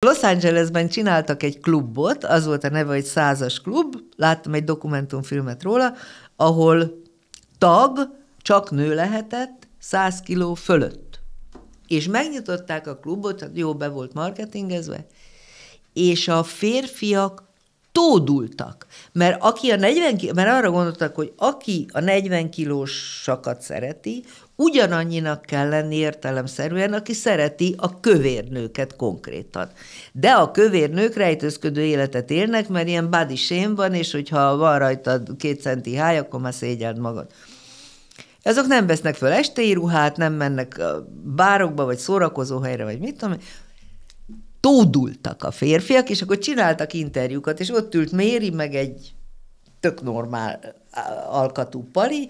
Los Angelesben csináltak egy klubot, az volt a neve, hogy Százas Klub, láttam egy dokumentumfilmet róla, ahol tag csak nő lehetett 100 kiló fölött. És megnyitották a klubot, hát jó, be volt marketingezve, és a férfiak tódultak. Mert, aki a 40, mert arra gondoltak, hogy aki a 40 kilósakat szereti, ugyanannyinak kell lenni értelemszerűen, aki szereti a kövérnőket konkrétan. De a kövérnők rejtőzködő életet élnek, mert ilyen body shame van, és hogyha van rajtad két centi háj, akkor már szégyeld magad. Azok nem vesznek föl estei ruhát, nem mennek bárokba, vagy helyre vagy mit tudom tódultak a férfiak, és akkor csináltak interjúkat, és ott ült Méri, meg egy tök normál alkatú pali,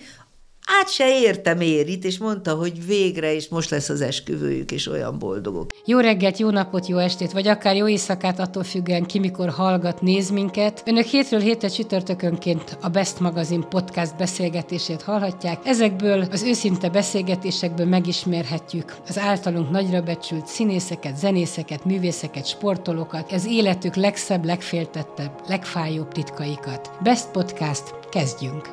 át se érte Mérit, és mondta, hogy végre, és most lesz az esküvőjük, és olyan boldogok. Jó reggelt, jó napot, jó estét, vagy akár jó éjszakát, attól függően ki mikor hallgat, néz minket. Önök hétről hétre csütörtökönként a Best Magazin podcast beszélgetését hallhatják. Ezekből az őszinte beszélgetésekből megismerhetjük az általunk nagyra becsült színészeket, zenészeket, művészeket, sportolókat, az életük legszebb, legféltettebb, legfájóbb titkaikat. Best Podcast, kezdjünk!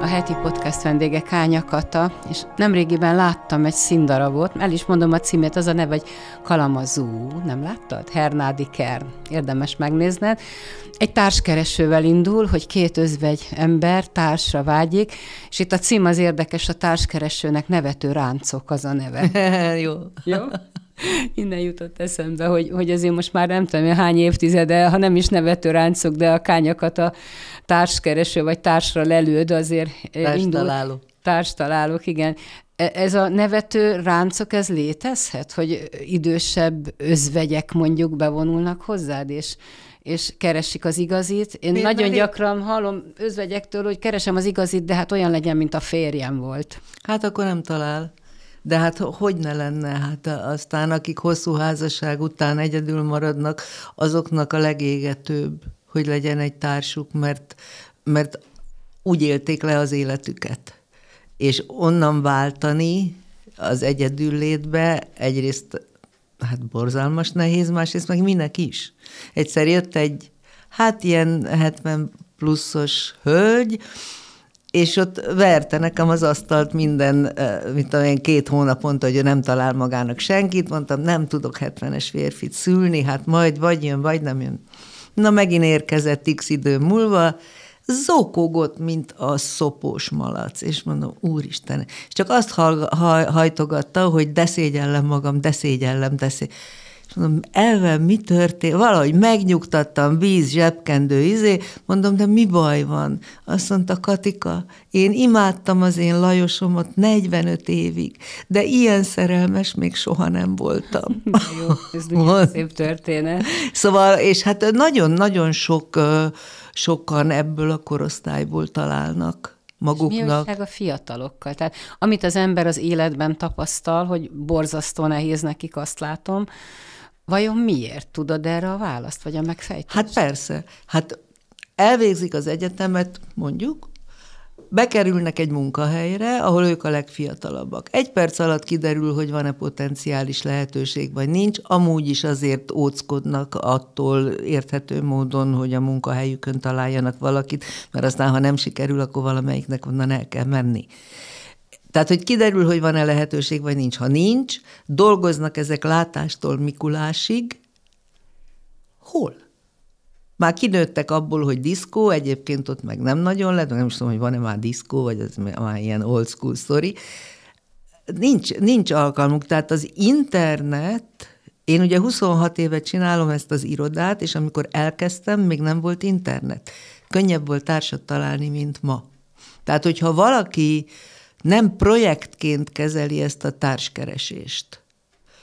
A heti podcast vendége Kánya Kata, és nemrégiben láttam egy színdarabot, el is mondom a címét, az a neve, hogy Kalamazú, nem láttad? Hernádi Kern. Érdemes megnézned. Egy társkeresővel indul, hogy két özvegy ember társra vágyik, és itt a cím az érdekes, a társkeresőnek nevető ráncok az a neve. Jó. Jó? innen jutott eszembe, hogy, hogy azért most már nem tudom, hány évtizede, ha nem is nevető ráncok, de a kányakat a társkereső vagy társra lelőd, azért társtaláló. indul. Társtaláló. Társtalálók, igen. E, ez a nevető ráncok, ez létezhet, hogy idősebb özvegyek mondjuk bevonulnak hozzád, és, és keresik az igazit. Én Mi, nagyon gyakran hallom özvegyektől, hogy keresem az igazit, de hát olyan legyen, mint a férjem volt. Hát akkor nem talál de hát hogy ne lenne, hát e, aztán akik hosszú házasság után egyedül maradnak, azoknak a legégetőbb, hogy legyen egy társuk, mert, mert úgy élték le az életüket. És onnan váltani az egyedül létbe egyrészt hát borzalmas nehéz, másrészt meg minek is. Egyszer jött egy, hát ilyen 70 pluszos hölgy, és ott verte nekem az asztalt minden, mint olyan két hónaponta, hogy ő nem talál magának senkit, mondtam, nem tudok 70-es férfit szülni, hát majd vagy jön, vagy nem jön. Na megint érkezett x idő múlva, zokogott, mint a szopós malac, és mondom, úristen, és csak azt hajtogatta, hogy deszégyellem magam, deszégyellem, deszégyellem. És mondom, elve mi történt? Valahogy megnyugtattam, víz, zsebkendő, izé. Mondom, de mi baj van? Azt mondta Katika, én imádtam az én Lajosomat 45 évig, de ilyen szerelmes még soha nem voltam. Jó, ez egy szép történet. Szóval, és hát nagyon-nagyon sok, sokan ebből a korosztályból találnak maguknak. És mi a fiatalokkal? Tehát amit az ember az életben tapasztal, hogy borzasztó nehéz nekik, azt látom, Vajon miért? Tudod erre a választ, vagy a megfejtést? Hát persze. Hát elvégzik az egyetemet, mondjuk, bekerülnek egy munkahelyre, ahol ők a legfiatalabbak. Egy perc alatt kiderül, hogy van-e potenciális lehetőség, vagy nincs. Amúgy is azért óckodnak attól érthető módon, hogy a munkahelyükön találjanak valakit, mert aztán, ha nem sikerül, akkor valamelyiknek onnan el kell menni. Tehát, hogy kiderül, hogy van-e lehetőség, vagy nincs. Ha nincs, dolgoznak ezek látástól Mikulásig. Hol? Már kinőttek abból, hogy diszkó, egyébként ott meg nem nagyon lett, nem is tudom, hogy van-e már diszkó, vagy az, már ilyen old school story. Nincs, nincs alkalmuk. Tehát az internet, én ugye 26 éve csinálom ezt az irodát, és amikor elkezdtem, még nem volt internet. Könnyebb volt társat találni, mint ma. Tehát, hogyha valaki nem projektként kezeli ezt a társkeresést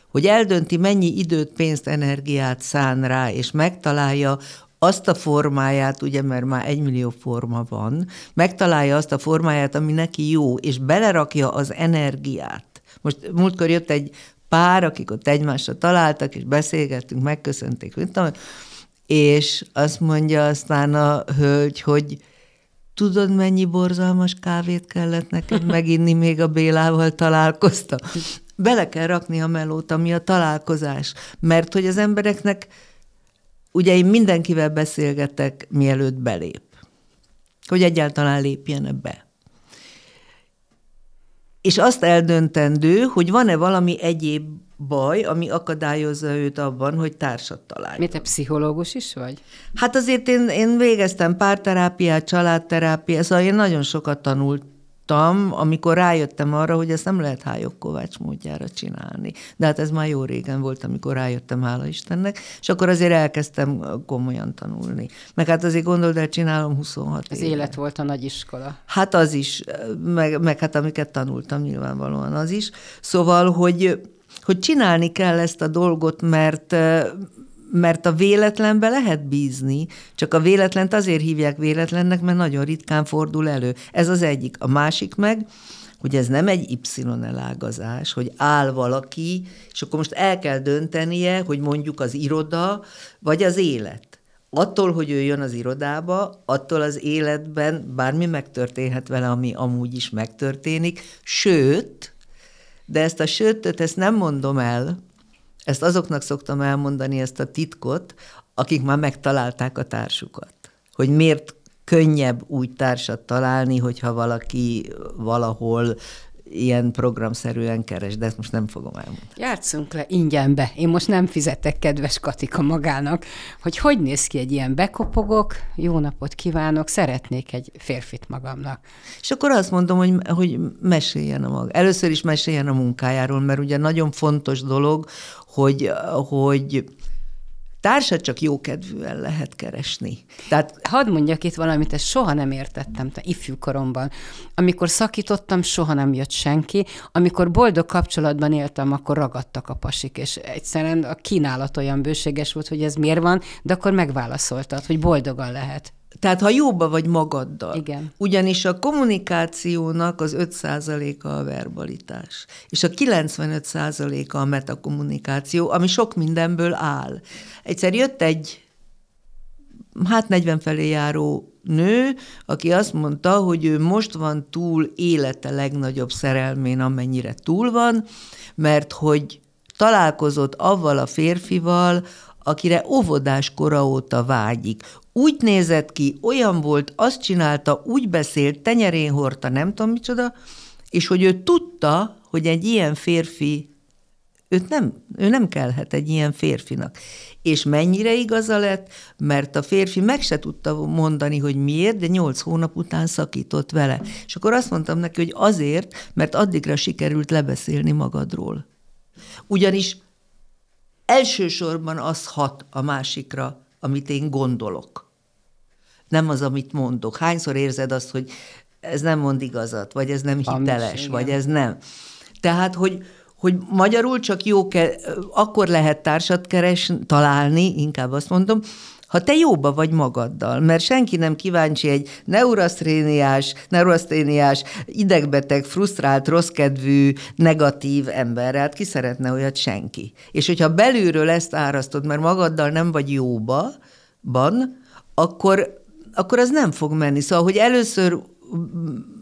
hogy eldönti, mennyi időt, pénzt, energiát szán rá, és megtalálja azt a formáját, ugye, mert már egymillió forma van, megtalálja azt a formáját, ami neki jó, és belerakja az energiát. Most múltkor jött egy pár, akik ott egymásra találtak, és beszélgettünk, megköszönték, és azt mondja aztán a hölgy, hogy Tudod, mennyi borzalmas kávét kellett neked meginni, még a Bélával találkozta? Bele kell rakni a melót, ami a találkozás. Mert hogy az embereknek, ugye én mindenkivel beszélgetek, mielőtt belép. Hogy egyáltalán lépjen be és azt eldöntendő, hogy van-e valami egyéb baj, ami akadályozza őt abban, hogy társat találjon. Mi te pszichológus is vagy? Hát azért én, én végeztem párterápiát, családterápiát, szóval én nagyon sokat tanult, tudtam, amikor rájöttem arra, hogy ezt nem lehet Hályok Kovács módjára csinálni. De hát ez már jó régen volt, amikor rájöttem, hála Istennek, és akkor azért elkezdtem komolyan tanulni. Meg hát azért gondold, el csinálom 26 Az éve. élet volt a nagy iskola. Hát az is, meg, meg hát amiket tanultam nyilvánvalóan az is. Szóval, hogy hogy csinálni kell ezt a dolgot, mert mert a véletlenbe lehet bízni, csak a véletlent azért hívják véletlennek, mert nagyon ritkán fordul elő. Ez az egyik. A másik meg, hogy ez nem egy Y elágazás, hogy áll valaki, és akkor most el kell döntenie, hogy mondjuk az iroda, vagy az élet. Attól, hogy ő jön az irodába, attól az életben bármi megtörténhet vele, ami amúgy is megtörténik, sőt, de ezt a sőtöt, ezt nem mondom el, ezt azoknak szoktam elmondani, ezt a titkot, akik már megtalálták a társukat. Hogy miért könnyebb úgy társat találni, hogyha valaki valahol ilyen programszerűen keres, de ezt most nem fogom elmondani. Játszunk le ingyenbe. Én most nem fizetek kedves Katika magának, hogy hogy néz ki egy ilyen bekopogok, jó napot kívánok, szeretnék egy férfit magamnak. És akkor azt mondom, hogy, hogy meséljen a maga. Először is meséljen a munkájáról, mert ugye nagyon fontos dolog, hogy, hogy Társat csak jókedvűen lehet keresni. Tehát... Hadd mondjak itt valamit, ezt soha nem értettem ifjú koromban. Amikor szakítottam, soha nem jött senki. Amikor boldog kapcsolatban éltem, akkor ragadtak a pasik, és egyszerűen a kínálat olyan bőséges volt, hogy ez miért van, de akkor megválaszoltad, hogy boldogan lehet. Tehát ha jóba vagy magaddal. Igen. Ugyanis a kommunikációnak az 5%-a a verbalitás, és a 95%-a a metakommunikáció, ami sok mindenből áll. Egyszer jött egy hát 40 felé járó nő, aki azt mondta, hogy ő most van túl élete legnagyobb szerelmén, amennyire túl van, mert hogy találkozott avval a férfival, akire óvodás kora óta vágyik úgy nézett ki, olyan volt, azt csinálta, úgy beszélt, tenyerén hordta, nem tudom micsoda, és hogy ő tudta, hogy egy ilyen férfi, őt nem, ő nem kellhet egy ilyen férfinak. És mennyire igaza lett, mert a férfi meg se tudta mondani, hogy miért, de nyolc hónap után szakított vele. És akkor azt mondtam neki, hogy azért, mert addigra sikerült lebeszélni magadról. Ugyanis elsősorban az hat a másikra, amit én gondolok nem az, amit mondok. Hányszor érzed azt, hogy ez nem mond igazat, vagy ez nem hiteles, Amis, vagy ez nem. Tehát, hogy, hogy magyarul csak jó, ke- akkor lehet társat keres, találni, inkább azt mondom, ha te jóba vagy magaddal, mert senki nem kíváncsi egy neurasztréniás, neurasztréniás, idegbeteg, frusztrált, rosszkedvű, negatív emberre, hát ki szeretne olyat senki. És hogyha belülről ezt árasztod, mert magaddal nem vagy jóba, ban, akkor akkor az nem fog menni. Szóval, hogy először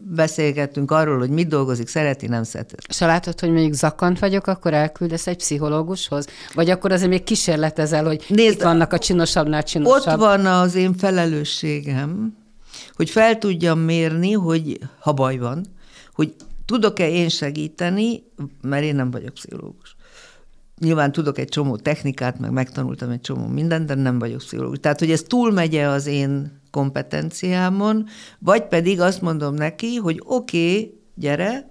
beszélgettünk arról, hogy mit dolgozik, szereti, nem szereti. És ha látod, hogy mondjuk zakant vagyok, akkor elküldesz egy pszichológushoz? Vagy akkor azért még kísérletezel, hogy Nézd, itt vannak a csinosabbnál csinosabb? Ott van az én felelősségem, hogy fel tudjam mérni, hogy ha baj van, hogy tudok-e én segíteni, mert én nem vagyok pszichológus. Nyilván tudok egy csomó technikát, meg megtanultam egy csomó mindent, de nem vagyok pszichológus. Tehát, hogy ez túlmegye az én kompetenciámon, vagy pedig azt mondom neki, hogy oké, okay, gyere,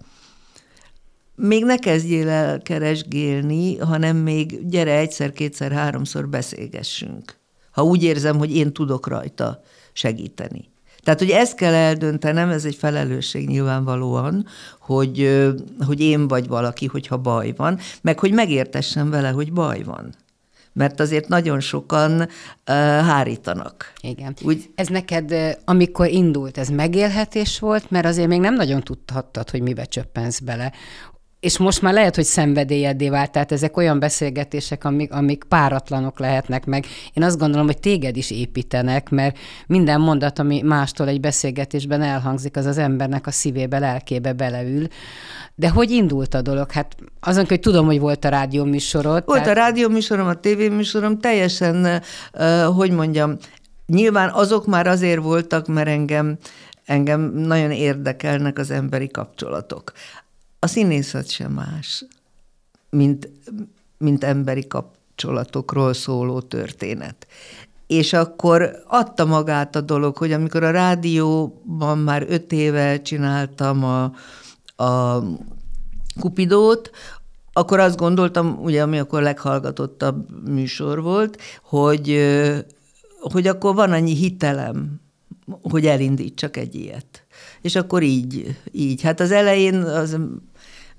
még ne kezdjél el keresgélni, hanem még gyere egyszer, kétszer, háromszor beszélgessünk, ha úgy érzem, hogy én tudok rajta segíteni. Tehát, hogy ezt kell eldöntenem, ez egy felelősség nyilvánvalóan, hogy, hogy én vagy valaki, hogyha baj van, meg hogy megértessem vele, hogy baj van mert azért nagyon sokan uh, hárítanak. Igen. Úgy, ez neked, amikor indult, ez megélhetés volt, mert azért még nem nagyon tudhattad, hogy mibe csöppensz bele, és most már lehet, hogy szenvedélyedé vált, tehát ezek olyan beszélgetések, amik, amik páratlanok lehetnek meg. Én azt gondolom, hogy téged is építenek, mert minden mondat, ami mástól egy beszélgetésben elhangzik, az az embernek a szívébe, lelkébe beleül. De hogy indult a dolog? Hát azon, hogy tudom, hogy volt a rádióműsorod. Volt tehát... a rádióműsorom, a tévéműsorom, teljesen, hogy mondjam, nyilván azok már azért voltak, mert engem engem nagyon érdekelnek az emberi kapcsolatok. A színészet sem más, mint, mint emberi kapcsolatokról szóló történet. És akkor adta magát a dolog, hogy amikor a rádióban már öt éve csináltam a, a Kupidót, akkor azt gondoltam, ugye, ami akkor leghallgatottabb műsor volt, hogy, hogy akkor van annyi hitelem, hogy elindítsak egy ilyet. És akkor így, így. Hát az elején az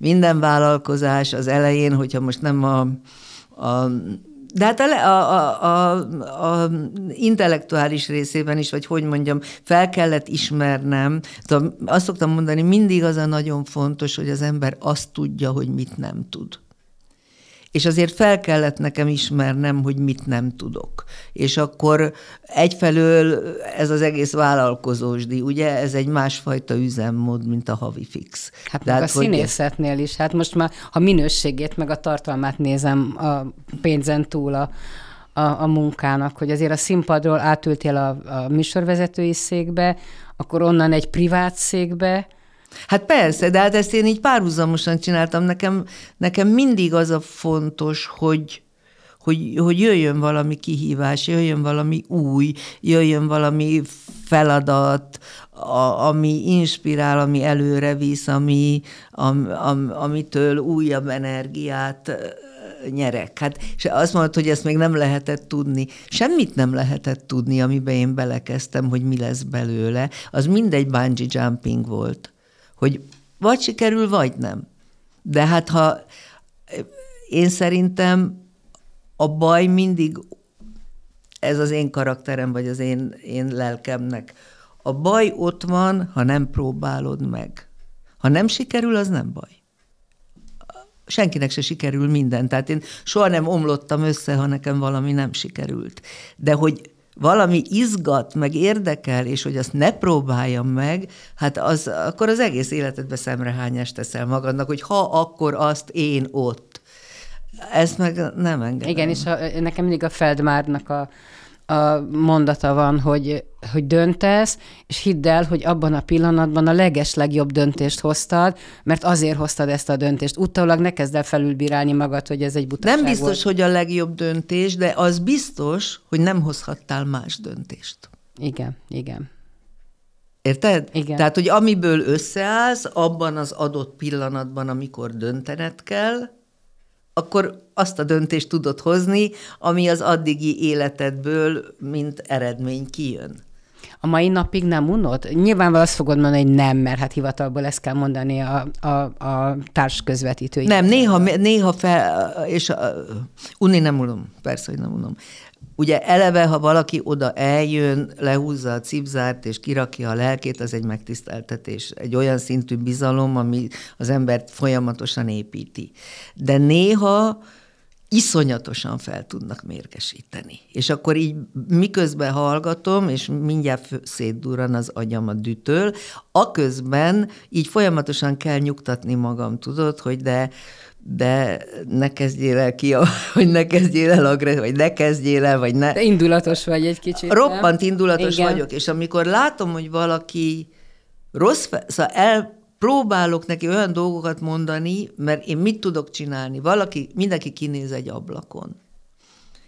minden vállalkozás az elején, hogyha most nem a, a de hát a, a, a, a intellektuális részében is, vagy hogy mondjam, fel kellett ismernem. Azt szoktam mondani, mindig az a nagyon fontos, hogy az ember azt tudja, hogy mit nem tud és azért fel kellett nekem ismernem, hogy mit nem tudok. És akkor egyfelől ez az egész vállalkozósdi, ugye ez egy másfajta üzemmód, mint a havi fix. Hát hát, a színészetnél is, hát most már a minőségét meg a tartalmát nézem a pénzen túl a, a, a munkának, hogy azért a színpadról átültél a, a műsorvezetői székbe, akkor onnan egy privát székbe, Hát persze, de hát ezt én így párhuzamosan csináltam. Nekem, nekem mindig az a fontos, hogy, hogy, hogy jöjjön valami kihívás, jöjjön valami új, jöjjön valami feladat, a, ami inspirál, ami előre visz, ami, am, am, amitől újabb energiát nyerek. Hát, és azt mondod, hogy ezt még nem lehetett tudni. Semmit nem lehetett tudni, amiben én belekezdtem, hogy mi lesz belőle. Az mindegy bungee jumping volt hogy vagy sikerül, vagy nem. De hát ha én szerintem a baj mindig, ez az én karakterem, vagy az én, én lelkemnek, a baj ott van, ha nem próbálod meg. Ha nem sikerül, az nem baj. Senkinek se sikerül minden. Tehát én soha nem omlottam össze, ha nekem valami nem sikerült. De hogy valami izgat, meg érdekel, és hogy azt ne próbáljam meg, hát az, akkor az egész életedbe szemrehányást teszel magadnak, hogy ha akkor azt én ott. Ezt meg nem engedem. Igen, és a, nekem mindig a Feldmárnak a a mondata van, hogy, hogy döntesz, és hidd el, hogy abban a pillanatban a leges legjobb döntést hoztad, mert azért hoztad ezt a döntést. Utólag ne kezd el felülbírálni magad, hogy ez egy butaság Nem biztos, volt. hogy a legjobb döntés, de az biztos, hogy nem hozhattál más döntést. Igen, igen. Érted? Igen. Tehát, hogy amiből összeállsz, abban az adott pillanatban, amikor döntened kell, akkor azt a döntést tudod hozni, ami az addigi életedből, mint eredmény kijön. A mai napig nem unod? Nyilvánvalóan azt fogod mondani, hogy nem, mert hát hivatalból ezt kell mondani a, a, a társ közvetítői. Nem, néha, néha fel, és uh, unni nem unom, persze, hogy nem unom. Ugye eleve, ha valaki oda eljön, lehúzza a cipzárt és kirakja a lelkét, az egy megtiszteltetés. Egy olyan szintű bizalom, ami az embert folyamatosan építi. De néha iszonyatosan fel tudnak mérgesíteni. És akkor így miközben hallgatom, és mindjárt szétdurran az agyam a dütől, aközben így folyamatosan kell nyugtatni magam, tudod, hogy de de ne kezdjél el ki, hogy ne kezdjél el agresszív, vagy ne kezdjél el, vagy ne. De indulatos vagy egy kicsit. Roppant nem? indulatos Igen. vagyok, és amikor látom, hogy valaki rossz, fe... szóval elpróbálok próbálok neki olyan dolgokat mondani, mert én mit tudok csinálni? Valaki, mindenki kinéz egy ablakon.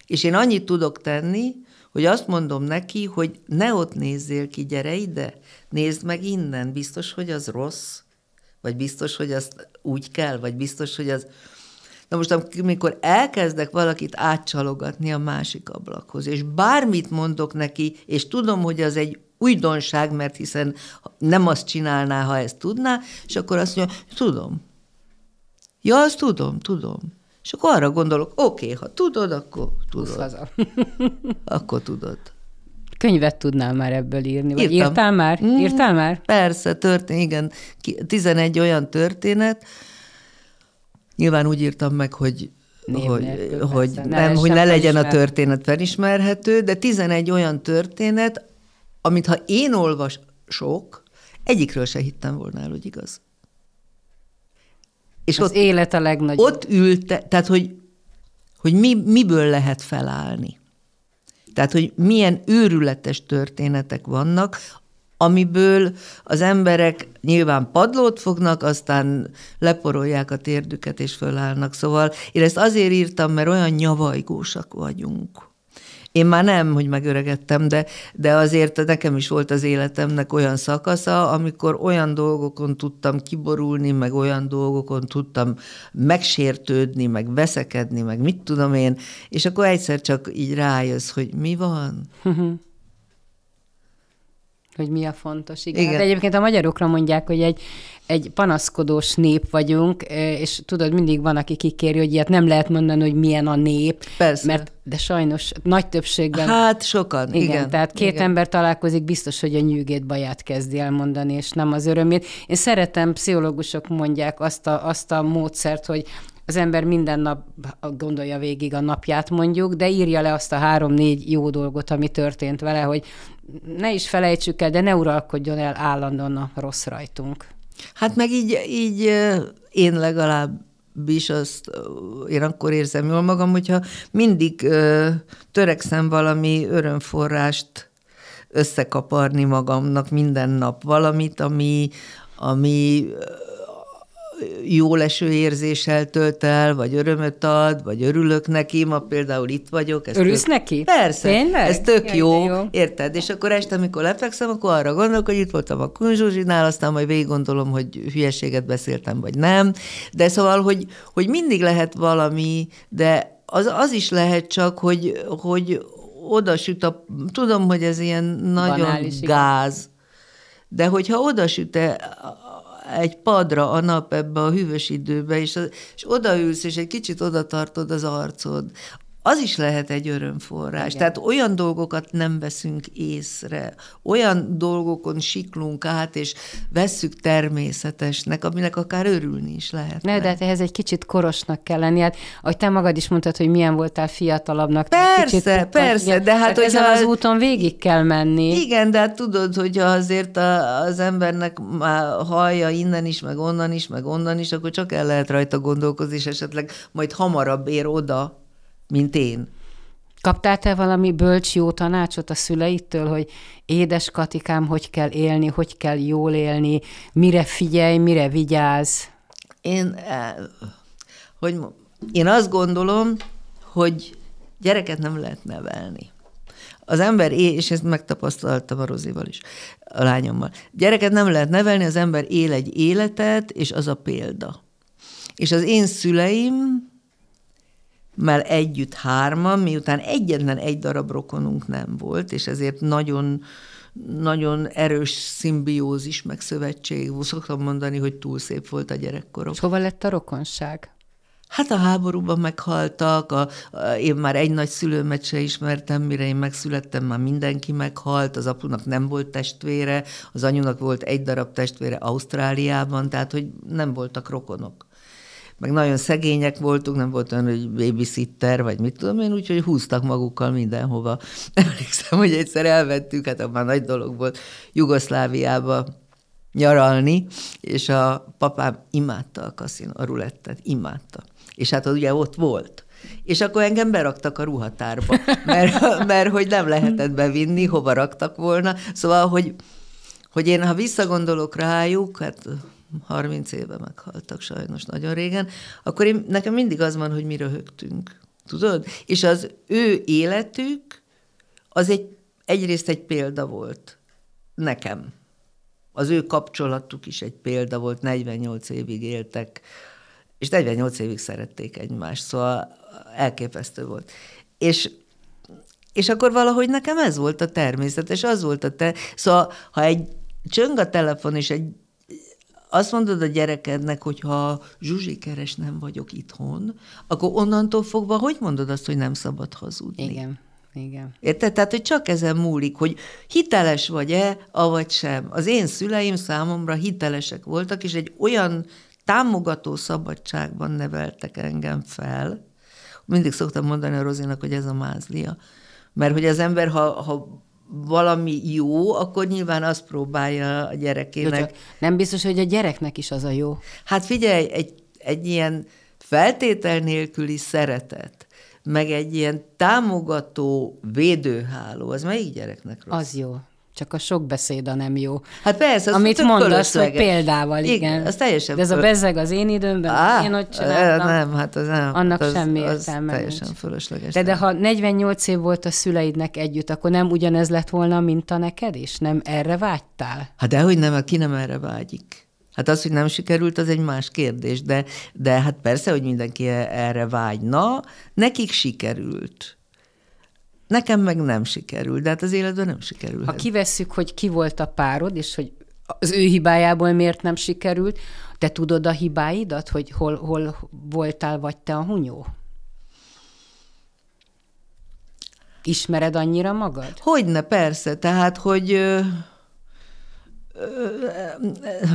És én annyit tudok tenni, hogy azt mondom neki, hogy ne ott nézzél ki, gyere ide, nézd meg innen, biztos, hogy az rossz, vagy biztos, hogy azt úgy kell? Vagy biztos, hogy az... Na most, amikor elkezdek valakit átcsalogatni a másik ablakhoz, és bármit mondok neki, és tudom, hogy az egy újdonság, mert hiszen nem azt csinálná, ha ezt tudná, és akkor azt mondja, tudom. Ja, azt tudom, tudom. És akkor arra gondolok, oké, okay, ha tudod, akkor tudod. haza. akkor tudod könyvet tudnál már ebből írni, vagy Írtam. írtál már? Mm, írtál már? Persze, történet, igen. 11 olyan történet, nyilván úgy írtam meg, hogy hogy, nélkül, hogy ne, nem, hogy ne legyen a történet felismerhető, de 11 olyan történet, amit ha én olvasok, egyikről se hittem volna el, hogy igaz. És Az ott, élet a legnagyobb. Ott ült, tehát hogy, hogy mi, miből lehet felállni. Tehát, hogy milyen őrületes történetek vannak, amiből az emberek nyilván padlót fognak, aztán leporolják a térdüket és fölállnak. Szóval én ezt azért írtam, mert olyan nyavajgósak vagyunk. Én már nem, hogy megöregettem, de, de azért nekem is volt az életemnek olyan szakasza, amikor olyan dolgokon tudtam kiborulni, meg olyan dolgokon tudtam megsértődni, meg veszekedni, meg mit tudom én, és akkor egyszer csak így rájössz, hogy mi van. Mhm hogy mi a fontos. Igen. Hát igen. Hát egyébként a magyarokra mondják, hogy egy, egy panaszkodós nép vagyunk, és tudod, mindig van, aki kikéri, hogy ilyet nem lehet mondani, hogy milyen a nép. Persze. Mert, de sajnos nagy többségben... Hát sokan, igen. igen tehát két igen. ember találkozik, biztos, hogy a nyűgét baját kezdi elmondani, és nem az örömét. Én szeretem, pszichológusok mondják azt a, azt a módszert, hogy az ember minden nap gondolja végig a napját mondjuk, de írja le azt a három-négy jó dolgot, ami történt vele, hogy ne is felejtsük el, de ne uralkodjon el állandóan a rossz rajtunk. Hát meg így, így én legalább is azt én akkor érzem jól magam, hogyha mindig ö, törekszem valami örömforrást összekaparni magamnak minden nap, valamit, ami, ami jóleső érzéssel tölt el, vagy örömöt ad, vagy örülök neki, ma például itt vagyok. Ez Örülsz tök... neki? Persze. Tényleg? Ez tök Jaj, jó, jó, érted? És akkor este, amikor lefekszem, akkor arra gondolok, hogy itt voltam a Kunzsuzsinál, aztán majd végig gondolom, hogy hülyeséget beszéltem, vagy nem. De szóval, hogy, hogy mindig lehet valami, de az, az is lehet csak, hogy, hogy oda süt a... Tudom, hogy ez ilyen nagyon Banális, gáz, igen. de hogyha oda süt egy padra a nap ebbe a hűvös időbe, és, és odaülsz, és egy kicsit oda tartod az arcod az is lehet egy örömforrás. Igen. Tehát olyan dolgokat nem veszünk észre, olyan dolgokon siklunk át, és vesszük természetesnek, aminek akár örülni is lehet. Ne, de hát ehhez egy kicsit korosnak kell lenni. Hát, ahogy te magad is mondtad, hogy milyen voltál fiatalabbnak. Persze, kicsit, persze, persze de hát hogyha... Ezen az úton végig kell menni. Igen, de hát tudod, hogy azért a, az embernek már hallja innen is, meg onnan is, meg onnan is, akkor csak el lehet rajta gondolkozni, és esetleg majd hamarabb ér oda, mint én. Kaptál te valami bölcs jó tanácsot a szüleittől, hogy édes Katikám, hogy kell élni, hogy kell jól élni, mire figyelj, mire vigyáz? Én, eh, hogy én azt gondolom, hogy gyereket nem lehet nevelni. Az ember, és ezt megtapasztaltam a Rozival is, a lányommal. Gyereket nem lehet nevelni, az ember él egy életet, és az a példa. És az én szüleim mert együtt hárman, miután egyetlen egy darab rokonunk nem volt, és ezért nagyon nagyon erős szimbiózis, meg szövetség. Szoktam mondani, hogy túl szép volt a gyerekkorom. És hova lett a rokonság? Hát a háborúban meghaltak, a, a, én már egy nagy szülőmet se ismertem, mire én megszülettem, már mindenki meghalt, az apunak nem volt testvére, az anyunak volt egy darab testvére Ausztráliában, tehát hogy nem voltak rokonok meg nagyon szegények voltunk, nem volt olyan, hogy babysitter, vagy mit tudom én, úgyhogy húztak magukkal mindenhova. Emlékszem, hogy egyszer elvettük, hát abban nagy dolog volt, Jugoszláviába nyaralni, és a papám imádta a kaszin, a rulettet, imádta. És hát ugye ott volt. És akkor engem beraktak a ruhatárba, mert, mert hogy nem lehetett bevinni, hova raktak volna. Szóval, hogy, hogy én, ha visszagondolok rájuk, hát 30 éve meghaltak sajnos nagyon régen, akkor én, nekem mindig az van, hogy mi röhögtünk. Tudod? És az ő életük az egy, egyrészt egy példa volt nekem. Az ő kapcsolatuk is egy példa volt, 48 évig éltek, és 48 évig szerették egymást, szóval elképesztő volt. És és akkor valahogy nekem ez volt a természet, és az volt a te... Szóval, ha egy csöng a telefon, és egy azt mondod a gyerekednek, hogy ha keres, nem vagyok itthon, akkor onnantól fogva hogy mondod azt, hogy nem szabad hazudni? Igen. Igen. Érted? Tehát, hogy csak ezen múlik, hogy hiteles vagy-e, avagy sem. Az én szüleim számomra hitelesek voltak, és egy olyan támogató szabadságban neveltek engem fel. Mindig szoktam mondani a Rozinak, hogy ez a mázlia. Mert hogy az ember, ha, ha valami jó, akkor nyilván azt próbálja a gyerekének. Jó, nem biztos, hogy a gyereknek is az a jó. Hát figyelj, egy, egy ilyen feltétel nélküli szeretet, meg egy ilyen támogató védőháló, az melyik gyereknek rossz? Az jó. Csak a sok beszéd a nem jó. Hát persze, az Amit mondasz, hogy példával, igen. igen. Az teljesen De ez a bezeg az én időmben, Á, én ott csináltam. Nem, hát az nem. Annak hát az, semmi az értelme teljesen nincs. fölösleges. De, de ha 48 év volt a szüleidnek együtt, akkor nem ugyanez lett volna, mint a neked is? Nem erre vágytál? Hát dehogy nem, aki nem erre vágyik. Hát az, hogy nem sikerült, az egy más kérdés, de, de hát persze, hogy mindenki e- erre vágyna, nekik sikerült. Nekem meg nem sikerült, de hát az életben nem sikerült. Ha kivesszük, hogy ki volt a párod, és hogy az ő hibájából miért nem sikerült, te tudod a hibáidat, hogy hol, hol voltál, vagy te a hunyó? Ismered annyira magad? Hogyne, persze. Tehát, hogy... Ö, ö, ö,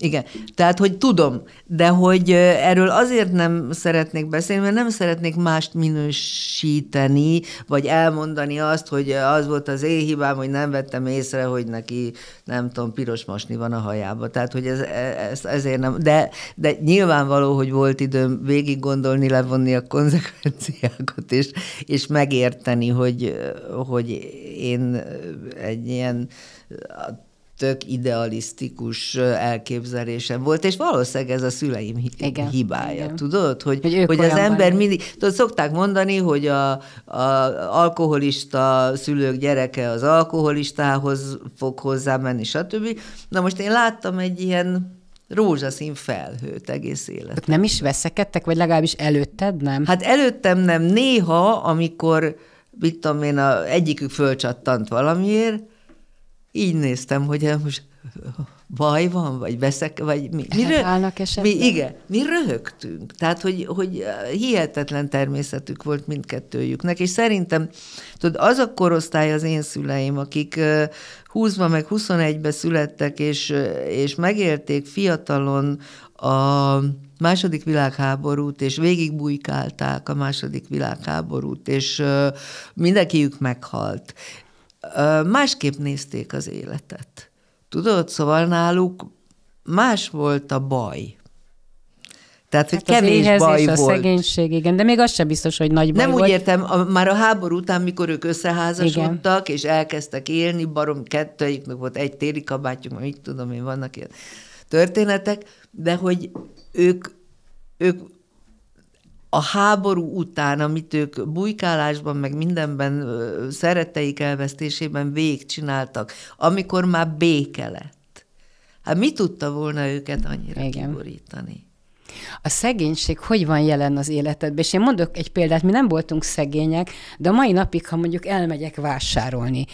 igen, tehát hogy tudom, de hogy erről azért nem szeretnék beszélni, mert nem szeretnék mást minősíteni, vagy elmondani azt, hogy az volt az én hibám, hogy nem vettem észre, hogy neki, nem tudom, piros masni van a hajába. Tehát, hogy ez, e, ez ezért nem, de, de nyilvánvaló, hogy volt időm végig gondolni, levonni a konzekvenciákat, és, és megérteni, hogy, hogy én egy ilyen tök idealisztikus elképzelésem volt, és valószínűleg ez a szüleim Igen. hibája, Igen. tudod? Hogy, hogy, hogy az ember van. mindig, tudod, szokták mondani, hogy a, a alkoholista szülők gyereke az alkoholistához fog hozzá menni, stb. Na most én láttam egy ilyen rózsaszín felhőt egész életem. Nem is veszekedtek, vagy legalábbis előtted nem? Hát előttem nem. Néha, amikor, mit tudom én, a, egyikük fölcsattant valamiért, így néztem, hogy eh, most eh, baj van, vagy veszek, vagy mi. mi hát Állnak Mi, igen, mi röhögtünk. Tehát, hogy, hogy eh, hihetetlen természetük volt mindkettőjüknek, és szerintem, tudod, az a korosztály az én szüleim, akik 20-ban meg 21 ben születtek, és, és megérték fiatalon a második világháborút, és végigbújkálták a második világháborút, és mindenkiük meghalt másképp nézték az életet. Tudod, szóval náluk más volt a baj. Tehát, hát kevés az baj volt. a szegénység, igen, de még az sem biztos, hogy nagy baj Nem volt. úgy értem, a, már a háború után, mikor ők összeházasodtak, igen. és elkezdtek élni, barom meg volt egy téli kabátjuk, mit tudom én, vannak ilyen történetek, de hogy ők, ők a háború után, amit ők bujkálásban, meg mindenben, szeretteik elvesztésében végigcsináltak, amikor már béke lett. Hát mi tudta volna őket annyira Igen. kiborítani? A szegénység hogy van jelen az életedben? És én mondok egy példát, mi nem voltunk szegények, de a mai napig, ha mondjuk elmegyek vásárolni,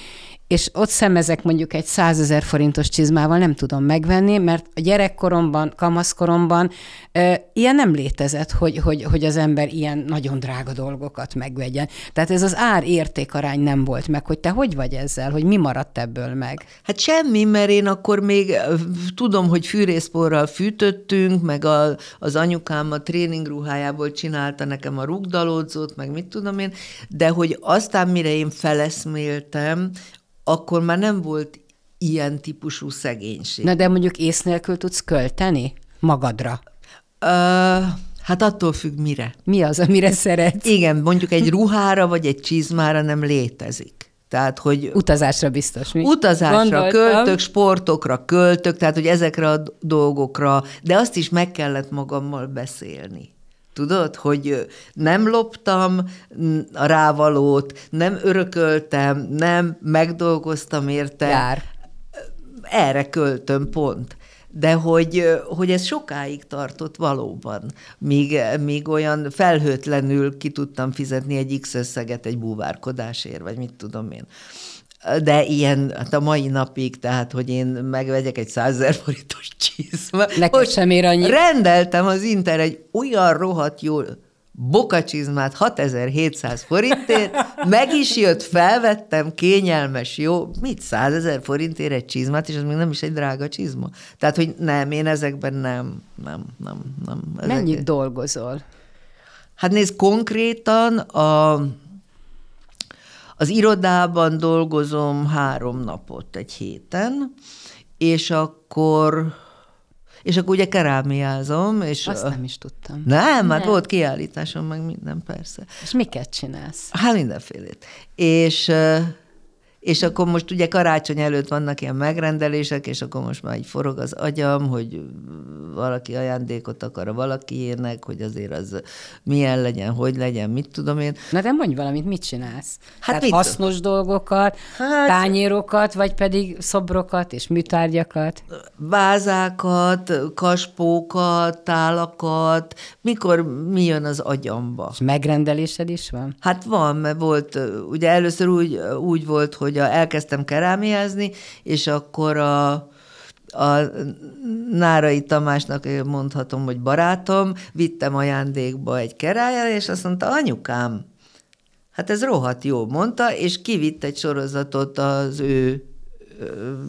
és ott szemezek mondjuk egy 100 ezer forintos csizmával, nem tudom megvenni, mert a gyerekkoromban, kamaszkoromban e, ilyen nem létezett, hogy, hogy, hogy az ember ilyen nagyon drága dolgokat megvegyen. Tehát ez az ár-értékarány nem volt meg, hogy te hogy vagy ezzel, hogy mi maradt ebből meg? Hát semmi, mert én akkor még tudom, hogy fűrészporral fűtöttünk, meg a, az anyukám a tréningruhájából csinálta nekem a rugdalódzót, meg mit tudom én, de hogy aztán, mire én feleszméltem, akkor már nem volt ilyen típusú szegénység. Na de mondjuk ész nélkül tudsz költeni magadra? Uh, hát attól függ mire. Mi az, amire szeretsz? Igen, mondjuk egy ruhára vagy egy csizmára nem létezik. Tehát, hogy... Utazásra biztos, mi? Utazásra Gondoltam. költök, sportokra költök, tehát, hogy ezekre a dolgokra, de azt is meg kellett magammal beszélni. Tudod, hogy nem loptam a rávalót, nem örököltem, nem megdolgoztam érte. Jár. Erre költöm pont. De hogy, hogy ez sokáig tartott valóban, míg, míg olyan felhőtlenül ki tudtam fizetni egy X összeget egy búvárkodásért, vagy mit tudom én de ilyen hát a mai napig, tehát hogy én megvegyek egy százezer forintos csizmát. Neked sem ér annyi. Rendeltem az Inter egy olyan rohadt jó bokacsizmát 6700 forintért, meg is jött, felvettem, kényelmes, jó, mit 100 forintért egy csizmát, és az még nem is egy drága csizma. Tehát, hogy nem, én ezekben nem, nem, nem, nem. Ezek... Mennyit dolgozol? Hát nézd, konkrétan a az irodában dolgozom három napot egy héten, és akkor és akkor ugye kerámiázom, és... Azt a... nem is tudtam. Nem, már volt kiállításom, meg minden, persze. És miket csinálsz? Hát mindenfélét. És és akkor most ugye karácsony előtt vannak ilyen megrendelések, és akkor most már így forog az agyam, hogy valaki ajándékot akar a valakiének, hogy azért az milyen legyen, hogy legyen, mit tudom én. Na de mondj valamit, mit csinálsz? Hát Tehát mit hasznos tudom? dolgokat, hát... tányérokat, vagy pedig szobrokat és műtárgyakat? Vázákat, kaspókat, tálakat, mikor mi jön az agyamba. És megrendelésed is van? Hát van, mert volt, ugye először úgy, úgy volt, hogy hogy a, elkezdtem kerámiázni, és akkor a a Nárai Tamásnak mondhatom, hogy barátom, vittem ajándékba egy kerályára, és azt mondta, anyukám, hát ez rohadt jó, mondta, és kivitt egy sorozatot az ő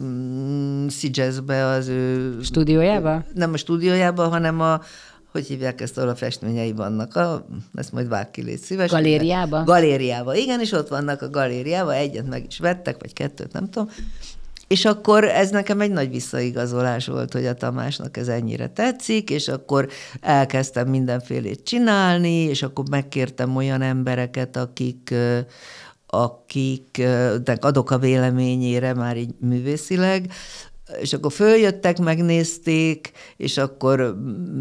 mm, Szigeszbe az ő... Stúdiójába? Nem a stúdiójába, hanem a, hogy hívják ezt, ahol a festményei vannak, a, ezt majd vág ki, légy szíves. Galériába? galériába, igen, és ott vannak a galériába, egyet meg is vettek, vagy kettőt, nem tudom. És akkor ez nekem egy nagy visszaigazolás volt, hogy a Tamásnak ez ennyire tetszik, és akkor elkezdtem mindenfélét csinálni, és akkor megkértem olyan embereket, akik akiknek adok a véleményére már így művészileg, és akkor följöttek, megnézték, és akkor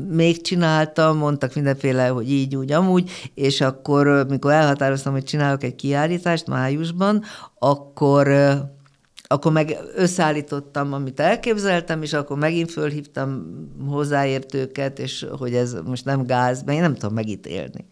még csináltam, mondtak mindenféle, hogy így, úgy, amúgy, és akkor, mikor elhatároztam, hogy csinálok egy kiállítást májusban, akkor akkor meg összeállítottam, amit elképzeltem, és akkor megint fölhívtam hozzáértőket, és hogy ez most nem gáz, mert én nem tudom megítélni.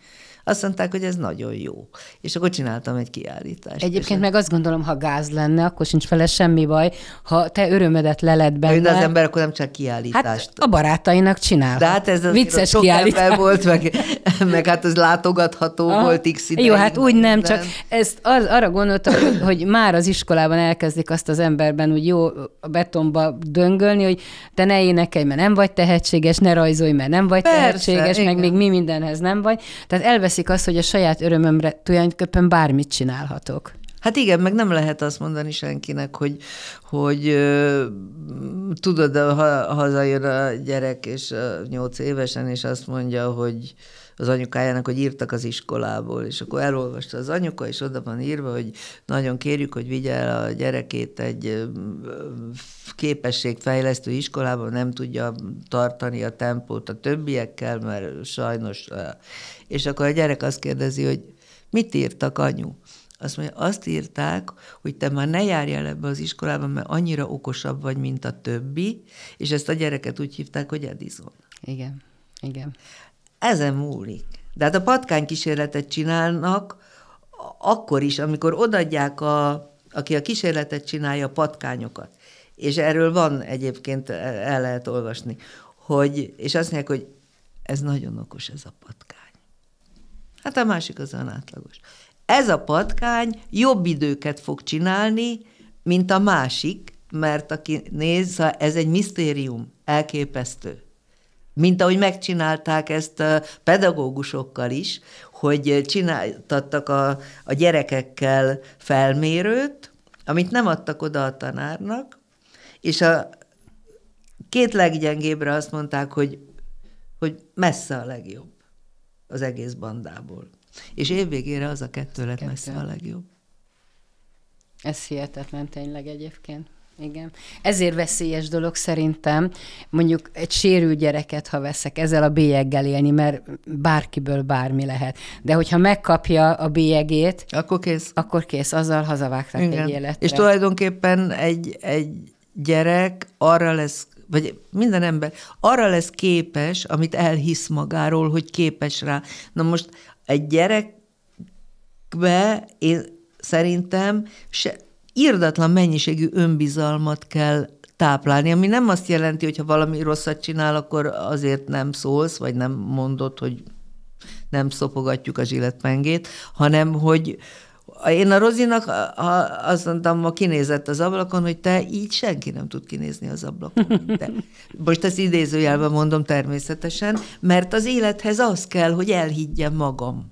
Azt mondták, hogy ez nagyon jó. És akkor csináltam egy kiállítást. Egyébként meg azt gondolom, ha gáz lenne, akkor sincs vele semmi baj, ha te örömedet leled benne. De az ember akkor nem csak kiállítást. Hát a barátainak csinál. De hát ez vicces sok kiállítás. ember volt, meg, meg hát az látogatható Aha. volt x ideig. Jó, hát úgy nem, nem. csak ezt az, arra gondoltam, hogy, hogy már az iskolában elkezdik azt az emberben úgy jó a betonba döngölni, hogy te ne énekelj, mert nem vagy tehetséges, ne rajzolj, mert nem vagy Persze, tehetséges, igen. meg még mi mindenhez nem vagy. Tehát elveszi tetszik az, hogy a saját örömömre tulajdonképpen bármit csinálhatok. Hát igen, meg nem lehet azt mondani senkinek, hogy, hogy tudod, ha hazajön a gyerek, és nyolc évesen, és azt mondja, hogy az anyukájának, hogy írtak az iskolából, és akkor elolvasta az anyuka, és oda van írva, hogy nagyon kérjük, hogy vigye el a gyerekét egy képességfejlesztő iskolában, nem tudja tartani a tempót a többiekkel, mert sajnos... És akkor a gyerek azt kérdezi, hogy mit írtak anyu? Azt mondja, azt írták, hogy te már ne járj el ebbe az iskolába, mert annyira okosabb vagy, mint a többi, és ezt a gyereket úgy hívták, hogy Edison. Igen, igen. Ezen múlik. De hát a patkány kísérletet csinálnak akkor is, amikor odadják, a, aki a kísérletet csinálja, a patkányokat. És erről van egyébként, e, el lehet olvasni, hogy, és azt mondják, hogy ez nagyon okos ez a patkány. Hát a másik az átlagos. Ez a patkány jobb időket fog csinálni, mint a másik, mert aki néz, ez egy misztérium, elképesztő mint ahogy megcsinálták ezt a pedagógusokkal is, hogy csináltattak a, a gyerekekkel felmérőt, amit nem adtak oda a tanárnak, és a két leggyengébbre azt mondták, hogy, hogy messze a legjobb az egész bandából. És évvégére az a kettő lett messze a legjobb. Ez hihetetlen tényleg egyébként. Igen. Ezért veszélyes dolog szerintem, mondjuk egy sérült gyereket, ha veszek, ezzel a bélyeggel élni, mert bárkiből bármi lehet. De hogyha megkapja a bélyegét, akkor kész. Akkor kész, azzal hazavágták Igen. egy életre. És tulajdonképpen egy, egy gyerek arra lesz vagy minden ember arra lesz képes, amit elhisz magáról, hogy képes rá. Na most egy gyerekbe én szerintem se, írdatlan mennyiségű önbizalmat kell táplálni, ami nem azt jelenti, hogy ha valami rosszat csinál, akkor azért nem szólsz, vagy nem mondod, hogy nem szopogatjuk a zsilletpengét, hanem hogy én a Rozinak azt mondtam, ma kinézett az ablakon, hogy te így senki nem tud kinézni az ablakon. De most ezt idézőjelben mondom természetesen, mert az élethez az kell, hogy elhiggyem magam.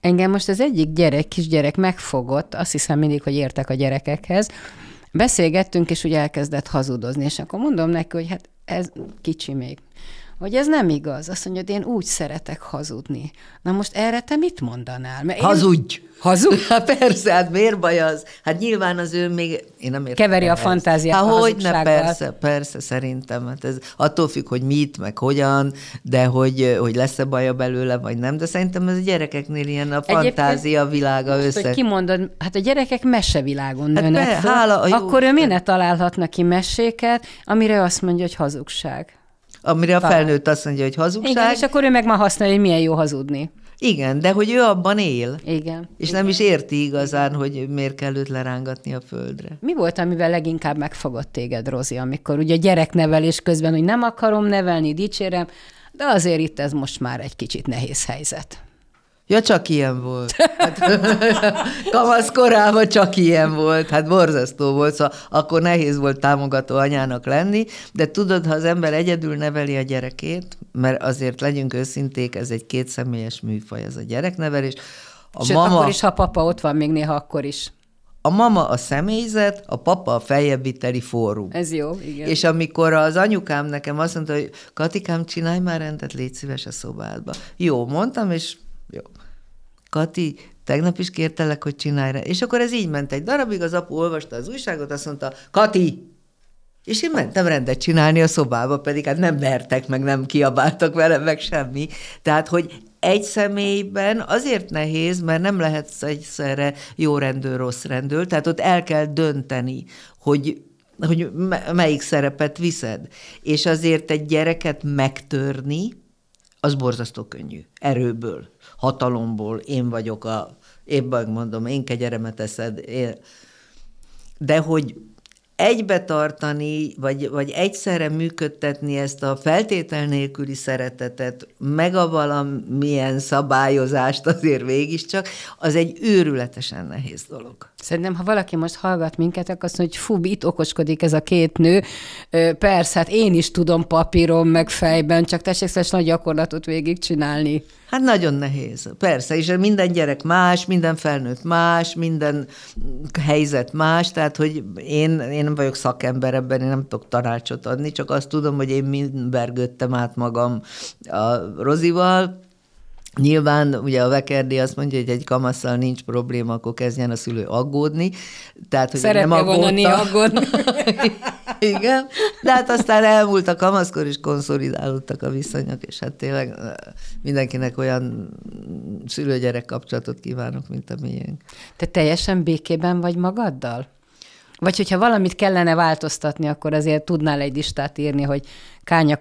Engem most az egyik gyerek, kisgyerek megfogott, azt hiszem mindig, hogy értek a gyerekekhez, beszélgettünk, és úgy elkezdett hazudozni, és akkor mondom neki, hogy hát ez kicsi még hogy ez nem igaz. Azt mondja, hogy én úgy szeretek hazudni. Na most erre te mit mondanál? Mert én... Hazudj! Hát persze, hát miért baj az? Hát nyilván az ő még... Én nem értem Keveri a fantáziát hát a ne, persze, persze, szerintem. Hát ez attól függ, hogy mit, meg hogyan, de hogy, hogy lesz-e baja belőle, vagy nem, de szerintem ez a gyerekeknél ilyen a fantázia Egyébként, világa most, össze. Hogy kimondod, hát a gyerekek mesevilágon hát nőnek be, hála, jó, akkor ő miért ne találhat neki meséket, amire azt mondja, hogy hazugság amire a felnőtt azt mondja, hogy hazugság. Igen, és akkor ő meg már használja, hogy milyen jó hazudni. Igen, de hogy ő abban él. Igen. És igen. nem is érti igazán, hogy miért kell őt lerángatni a földre. Mi volt, amivel leginkább megfogott téged, Rozi, amikor ugye gyereknevelés közben, hogy nem akarom nevelni, dicsérem, de azért itt ez most már egy kicsit nehéz helyzet. Ja, csak ilyen volt. Hát, kamasz korában csak ilyen volt. Hát borzasztó volt, szóval akkor nehéz volt támogató anyának lenni, de tudod, ha az ember egyedül neveli a gyerekét, mert azért legyünk őszinték, ez egy kétszemélyes műfaj, ez a gyereknevelés. A Sőt, mama... akkor is, ha papa ott van, még néha akkor is. A mama a személyzet, a papa a feljebbviteli fórum. Ez jó, igen. És amikor az anyukám nekem azt mondta, hogy Katikám, csinálj már rendet, légy szíves a szobádba. Jó, mondtam, és jó. Kati, tegnap is kértelek, hogy csinálj rá. És akkor ez így ment egy darabig, az apu olvasta az újságot, azt mondta, Kati, és én mentem rendet csinálni a szobába, pedig hát nem vertek, meg nem kiabáltak velem, meg semmi. Tehát, hogy egy személyben azért nehéz, mert nem lehetsz egyszerre jó rendőr, rossz rendőr, tehát ott el kell dönteni, hogy hogy melyik szerepet viszed. És azért egy gyereket megtörni, az borzasztó könnyű, erőből hatalomból, én vagyok a, én mondom, én kegyeremet eszed, én. de hogy egybe tartani, vagy, vagy egyszerre működtetni ezt a feltétel nélküli szeretetet, meg a valamilyen szabályozást azért végig csak, az egy őrületesen nehéz dolog. Szerintem, ha valaki most hallgat minket, akkor azt mondja, hogy fú, itt okoskodik ez a két nő. Persze, hát én is tudom papíron, meg fejben, csak tessék szóval nagy gyakorlatot végigcsinálni. Hát nagyon nehéz, persze, és minden gyerek más, minden felnőtt más, minden helyzet más, tehát hogy én, én nem vagyok szakember ebben, én nem tudok tanácsot adni, csak azt tudom, hogy én mind vergődtem át magam a Rozival, Nyilván ugye a Vekerdi azt mondja, hogy egy kamasszal nincs probléma, akkor kezdjen a szülő aggódni. Tehát, hogy Szeretne nem aggódta. aggódni. Igen. De hát aztán elmúlt a kamaszkor, és konszolidálódtak a viszonyok, és hát tényleg mindenkinek olyan szülőgyerek kapcsolatot kívánok, mint a miénk. Te teljesen békében vagy magaddal? Vagy hogyha valamit kellene változtatni, akkor azért tudnál egy listát írni, hogy Kánya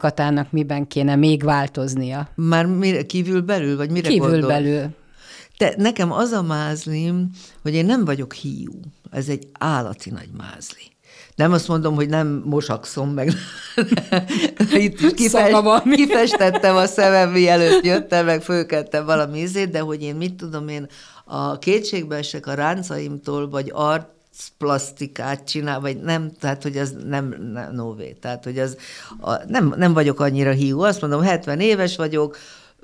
miben kéne még változnia. Már mire, kívül belül, vagy mire Kívül gondol? belül. Te, nekem az a mázlim, hogy én nem vagyok hiú. Ez egy állati nagy mázli. Nem azt mondom, hogy nem mosakszom, meg itt kifest, kifestettem a szemem, mielőtt jöttem, meg fölkettem valami izét, de hogy én mit tudom, én a esek a ráncaimtól, vagy art, plastikát csinál, vagy nem, tehát hogy az nem, nem nové, tehát hogy az, a, nem, nem vagyok annyira hiú, azt mondom, 70 éves vagyok,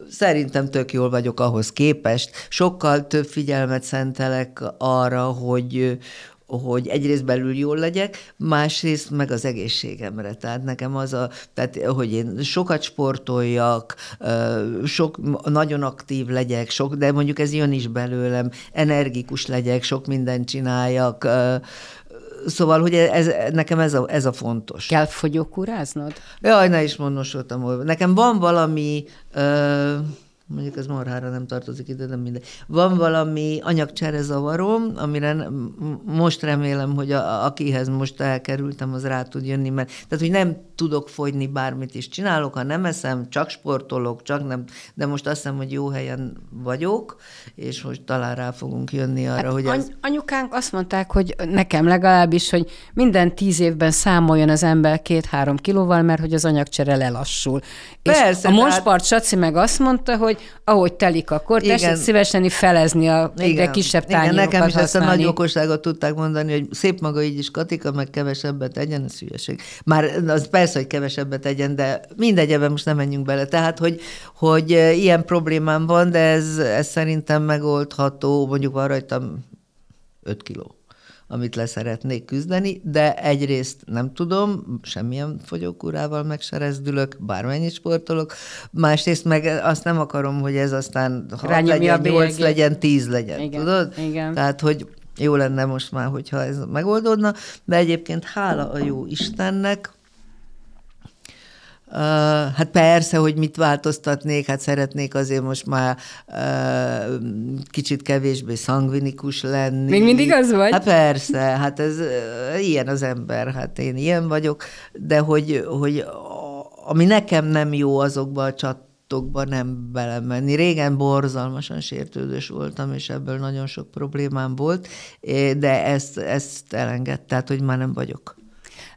Szerintem tök jól vagyok ahhoz képest. Sokkal több figyelmet szentelek arra, hogy, hogy egyrészt belül jól legyek, másrészt meg az egészségemre. Tehát nekem az a, tehát hogy én sokat sportoljak, sok, nagyon aktív legyek, sok, de mondjuk ez jön is belőlem, energikus legyek, sok mindent csináljak, Szóval, hogy ez, nekem ez a, ez a fontos. Kell fogyókúráznod? Jaj, ne is mondnosoltam. Nekem van valami... Ö- Mondjuk ez marhára nem tartozik ide, de minden. Van valami anyagcsere zavarom, amire most remélem, hogy a, akihez most elkerültem, az rá tud jönni, mert tehát, hogy nem tudok fogyni, bármit is csinálok, ha nem eszem, csak sportolok, csak nem, de most azt hiszem, hogy jó helyen vagyok, és hogy talán rá fogunk jönni arra, hát hogy any- ez... Anyukánk azt mondták, hogy nekem legalábbis, hogy minden tíz évben számoljon az ember két-három kilóval, mert hogy az anyagcsere lelassul. Persze, és a Monspart hát... Saci meg azt mondta, hogy hogy ahogy telik a kor, tessék szívesen felezni a egyre Igen. kisebb tányérokat Igen, nekem is használni. ezt a nagy okosságot tudták mondani, hogy szép maga így is Katika, meg kevesebbet egyen, ez hülyeség. Már az persze, hogy kevesebbet egyen, de mindegy, ebben most nem menjünk bele. Tehát, hogy, hogy ilyen problémám van, de ez, ez szerintem megoldható, mondjuk van rajtam 5 kiló amit leszeretnék küzdeni, de egyrészt nem tudom, semmilyen fogyókúrával meg se rezdülök, bármennyi sportolok, másrészt meg azt nem akarom, hogy ez aztán ha Rányomja legyen, 8 legyen, 10 legyen, Igen. tudod? Igen. Tehát, hogy jó lenne most már, hogyha ez megoldódna, de egyébként hála a jó Istennek, Uh, hát persze, hogy mit változtatnék, hát szeretnék azért most már uh, kicsit kevésbé szangvinikus lenni. Még mindig az vagy? Hát persze, hát ez uh, ilyen az ember, hát én ilyen vagyok, de hogy, hogy ami nekem nem jó azokba a csat nem belemenni. Régen borzalmasan sértődös voltam, és ebből nagyon sok problémám volt, de ezt, ezt elengedt, tehát hogy már nem vagyok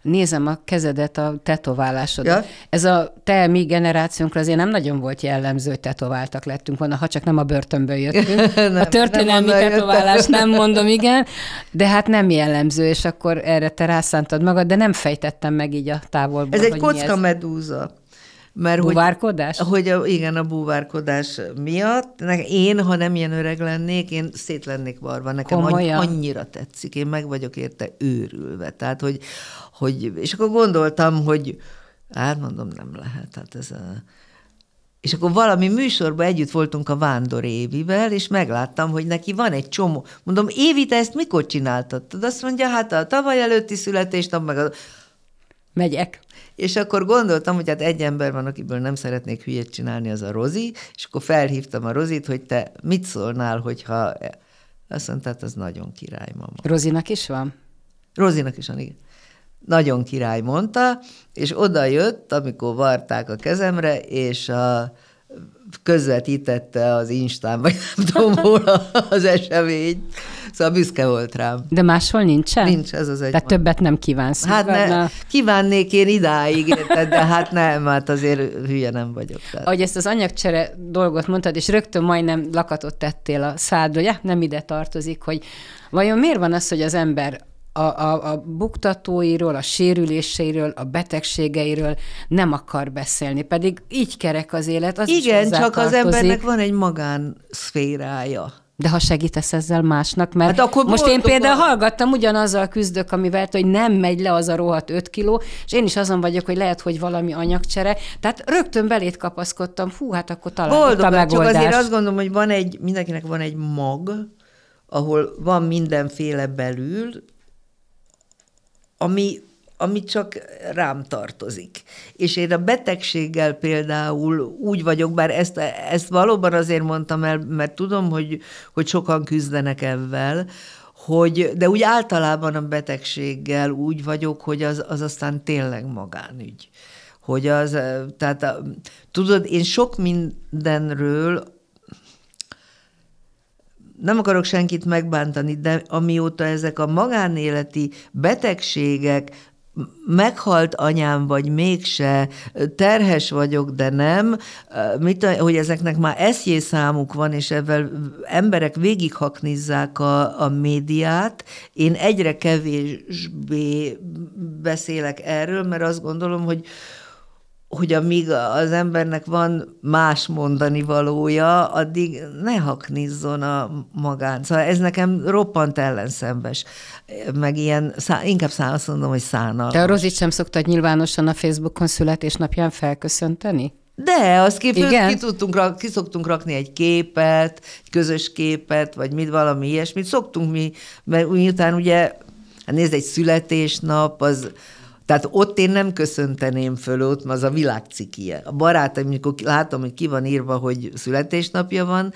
nézem a kezedet, a tetoválásodat. Ja. Ez a te mi generációnkra azért nem nagyon volt jellemző, hogy tetováltak lettünk volna, ha csak nem a börtönből jöttünk. nem, a történelmi nem tetoválás, jöttem. nem mondom, igen, de hát nem jellemző, és akkor erre te rászántad magad, de nem fejtettem meg így a távolból. Ez egy kocka medúza. Mert búvárkodás? Hogy, hogy a, igen, a búvárkodás miatt. Én, ha nem ilyen öreg lennék, én szét lennék varva. Nekem Komolyan? annyira tetszik. Én meg vagyok érte őrülve. Tehát, hogy, hogy és akkor gondoltam, hogy hát mondom, nem lehet. Hát ez a, és akkor valami műsorban együtt voltunk a Vándor Évivel, és megláttam, hogy neki van egy csomó. Mondom, Évi, te ezt mikor csináltad? Azt mondja, hát a tavaly előtti születést, meg a... Megyek és akkor gondoltam, hogy hát egy ember van, akiből nem szeretnék hülyét csinálni, az a Rozi, és akkor felhívtam a Rozit, hogy te mit szólnál, hogyha... E- Azt mondta, hát az nagyon király, mama. Rozinak is van? Rozinak is van, igen nagyon király mondta, és oda jött, amikor varták a kezemre, és a, közvetítette az Instán, vagy nem tudom hol az eseményt. Szóval büszke volt rám. De máshol nincsen? Nincs, ez az egy. De többet nem kívánsz. Hát ne, kívánnék én idáig, érted, de hát nem, hát azért hülye nem vagyok. Tehát. Ahogy ezt az anyagcsere dolgot mondtad, és rögtön majdnem lakatot tettél a szád, ja, nem ide tartozik, hogy vajon miért van az, hogy az ember a, a, a buktatóiról, a sérüléseiről, a betegségeiről nem akar beszélni, pedig így kerek az élet. Az Igen, csak az embernek van egy magánszférája. De ha segítesz ezzel másnak, mert hát akkor most én például a... hallgattam, ugyanazzal küzdök, amivel, hogy nem megy le az a rohadt 5 kiló, és én is azon vagyok, hogy lehet, hogy valami anyagcsere. Tehát rögtön belét kapaszkodtam, hú, hát akkor talán Boldog, megoldás. Csak azért azt gondolom, hogy van egy, mindenkinek van egy mag, ahol van mindenféle belül, ami ami csak rám tartozik. És én a betegséggel például úgy vagyok, bár ezt, ezt valóban azért mondtam el, mert tudom, hogy, hogy sokan küzdenek ebben, hogy, de úgy általában a betegséggel úgy vagyok, hogy az, az aztán tényleg magánügy. Hogy az, tehát tudod, én sok mindenről nem akarok senkit megbántani, de amióta ezek a magánéleti betegségek meghalt anyám, vagy mégse, terhes vagyok, de nem, mit, hogy ezeknek már eszjé számuk van, és ebben emberek végighaknizzák a, a médiát. Én egyre kevésbé beszélek erről, mert azt gondolom, hogy hogy amíg az embernek van más mondani valója, addig ne haknizzon a magán. Szóval ez nekem roppant ellenszembes. Meg ilyen, szá, inkább szá, azt mondom, hogy szána. Te a Rozit sem szoktad nyilvánosan a Facebookon születésnapján felköszönteni? De, azt kép, ki, tudtunk ki szoktunk rakni egy képet, egy közös képet, vagy mit, valami ilyesmit. Szoktunk mi, mert miután ugye, hát nézd, egy születésnap, az tehát ott én nem köszönteném föl, ott az a cikije. A barátom, amikor látom, hogy ki van írva, hogy születésnapja van,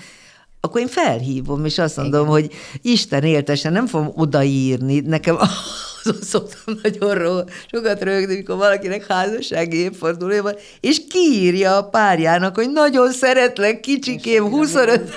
akkor én felhívom, és azt mondom, Igen. hogy Isten éltesen, nem fogom odaírni, nekem azon szoktam nagyon ró, sokat rögni, mikor valakinek házassági évfordulója van, és kiírja a párjának, hogy nagyon szeretlek, kicsikém, 25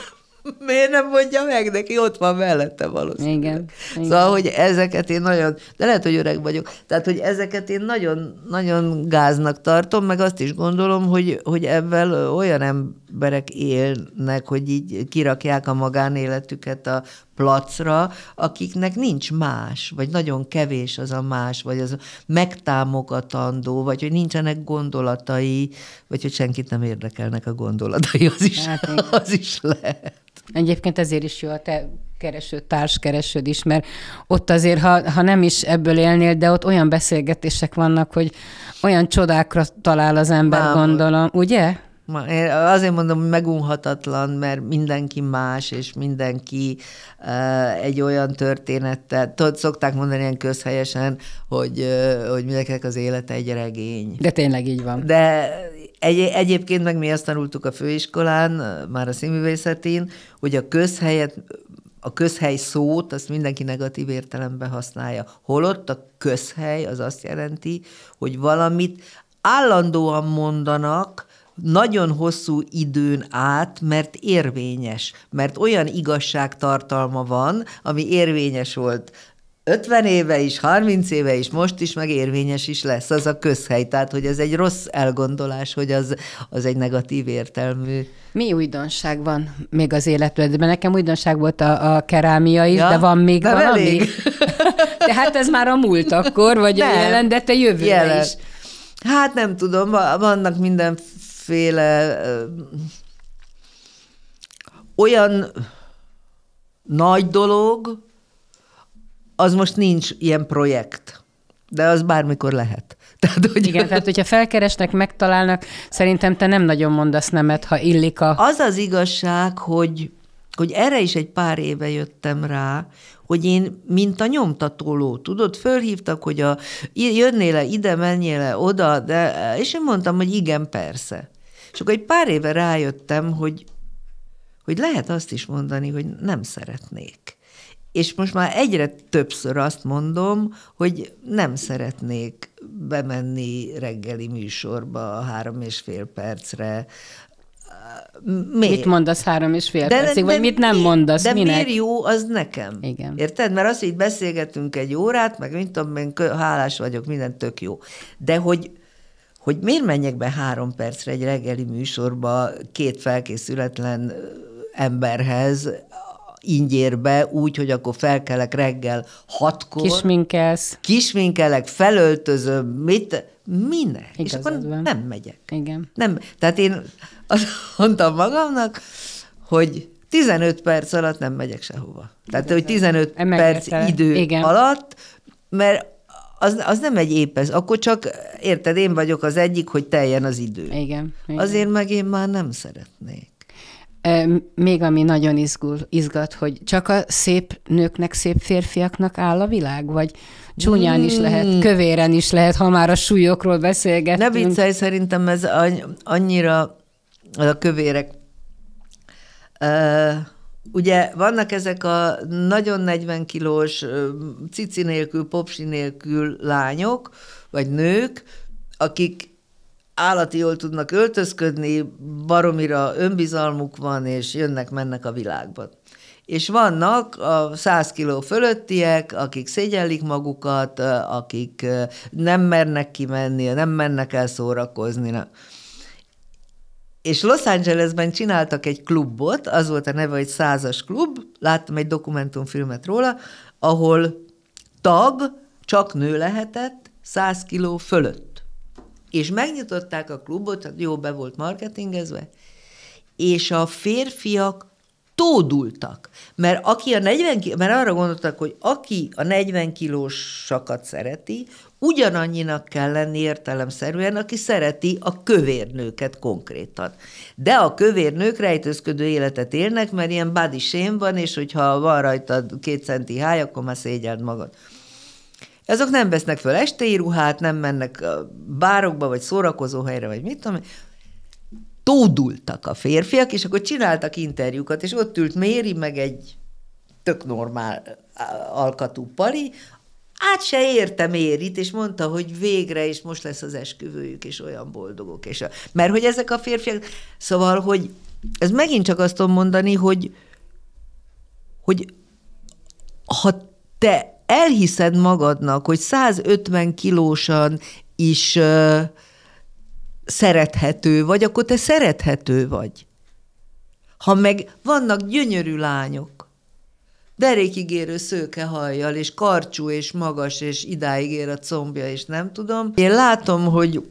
miért nem mondja meg neki, ott van mellette valószínűleg. Igen, szóval, igen. hogy ezeket én nagyon, de lehet, hogy öreg vagyok, tehát, hogy ezeket én nagyon, nagyon gáznak tartom, meg azt is gondolom, hogy, hogy ebben olyan emberek élnek, hogy így kirakják a magánéletüket a placra, akiknek nincs más, vagy nagyon kevés az a más, vagy az megtámogatandó, vagy hogy nincsenek gondolatai, vagy hogy senkit nem érdekelnek a gondolatai, az is, hát, az is lehet. Egyébként ezért is jó a te kereső társ keresőd is, mert ott azért, ha, ha nem is ebből élnél, de ott olyan beszélgetések vannak, hogy olyan csodákra talál az ember, Bámul. gondolom, ugye? Én azért mondom, hogy megunhatatlan, mert mindenki más, és mindenki uh, egy olyan történettel, tudod, szokták mondani ilyen közhelyesen, hogy, uh, hogy mindenkinek az élete egy regény. De tényleg így van. De egy, egyébként meg mi azt tanultuk a főiskolán, már a színművészetén, hogy a közhelyet a közhely szót, azt mindenki negatív értelemben használja. Holott a közhely az azt jelenti, hogy valamit állandóan mondanak, nagyon hosszú időn át, mert érvényes, mert olyan igazságtartalma van, ami érvényes volt 50 éve is, 30 éve is, most is, meg érvényes is lesz az a közhely. Tehát, hogy ez egy rossz elgondolás, hogy az, az egy negatív értelmű. Mi újdonság van még az életedben? Nekem újdonság volt a, a kerámia is, ja, de van még de valami? Elég. de hát ez már a múlt akkor, vagy nem, a jelen, de te jövőre jelen. is. Hát nem tudom, vannak minden valamiféle olyan nagy dolog, az most nincs ilyen projekt, de az bármikor lehet. Tehát, hogy... Igen, tehát hogyha felkeresnek, megtalálnak, szerintem te nem nagyon mondasz nemet, ha illik a... Az az igazság, hogy, hogy erre is egy pár éve jöttem rá, hogy én, mint a nyomtatóló, tudod, fölhívtak, hogy a, jönnél-e ide, menjél-e oda, de, és én mondtam, hogy igen, persze. És akkor egy pár éve rájöttem, hogy, hogy lehet azt is mondani, hogy nem szeretnék. És most már egyre többször azt mondom, hogy nem szeretnék bemenni reggeli műsorba három és fél percre, Miért? Mit mondasz három és fél de, percig, de, vagy mit nem mondasz, De minek? miért jó az nekem? Igen. Érted? Mert az, hogy beszélgetünk egy órát, meg mint tudom én, hálás vagyok, minden tök jó. De hogy hogy miért menjek be három percre egy reggeli műsorba két felkészületlen emberhez, ingyérbe, úgy, hogy akkor felkelek reggel hatkor. Kisminkelsz. Kisminkelek, felöltözöm, mit, minek? Igazad és akkor van. nem megyek. Igen. Nem, tehát én azt mondtam magamnak, hogy 15 perc alatt nem megyek sehova. Tehát, Igazad. hogy 15 Megértele. perc idő Igen. alatt, mert az, az nem egy épez, akkor csak, érted, én vagyok az egyik, hogy teljen az idő. Igen. igen. Azért meg én már nem szeretnék. Még ami nagyon izgul, izgat, hogy csak a szép nőknek, szép férfiaknak áll a világ, vagy csúnyán is lehet, hmm. kövéren is lehet, ha már a súlyokról beszélgetünk. Ne viccelj, szerintem ez annyira a kövérek Ugye vannak ezek a nagyon 40 kilós, cici nélkül, popsi nélkül lányok, vagy nők, akik állati jól tudnak öltözködni, baromira önbizalmuk van, és jönnek-mennek a világban. És vannak a 100 kiló fölöttiek, akik szégyellik magukat, akik nem mernek kimenni, nem mennek el szórakozni. Nem és Los Angelesben csináltak egy klubot, az volt a neve, hogy Százas Klub, láttam egy dokumentumfilmet róla, ahol tag csak nő lehetett 100 kiló fölött. És megnyitották a klubot, hát jó be volt marketingezve, és a férfiak tódultak. Mert, aki a 40, mert arra gondoltak, hogy aki a 40 kilósakat szereti, ugyanannyinak kell lenni értelemszerűen, aki szereti a kövérnőket konkrétan. De a kövérnők rejtőzködő életet élnek, mert ilyen body shame van, és hogyha van rajtad két centi háj, akkor már szégyeld magad. Azok nem vesznek föl estei ruhát, nem mennek bárokba, vagy helyre, vagy mit tudom tódultak a férfiak, és akkor csináltak interjúkat, és ott ült Méri, meg egy tök normál alkatú pali, át se értem érit, és mondta, hogy végre, és most lesz az esküvőjük, és olyan boldogok. És a... Mert hogy ezek a férfiak, szóval, hogy ez megint csak azt tudom mondani, hogy, hogy ha te elhiszed magadnak, hogy 150 kilósan is uh, szerethető vagy, akkor te szerethető vagy. Ha meg vannak gyönyörű lányok, derékigérő szőkehajjal, és karcsú, és magas, és idáig ér a combja, és nem tudom. Én látom, hogy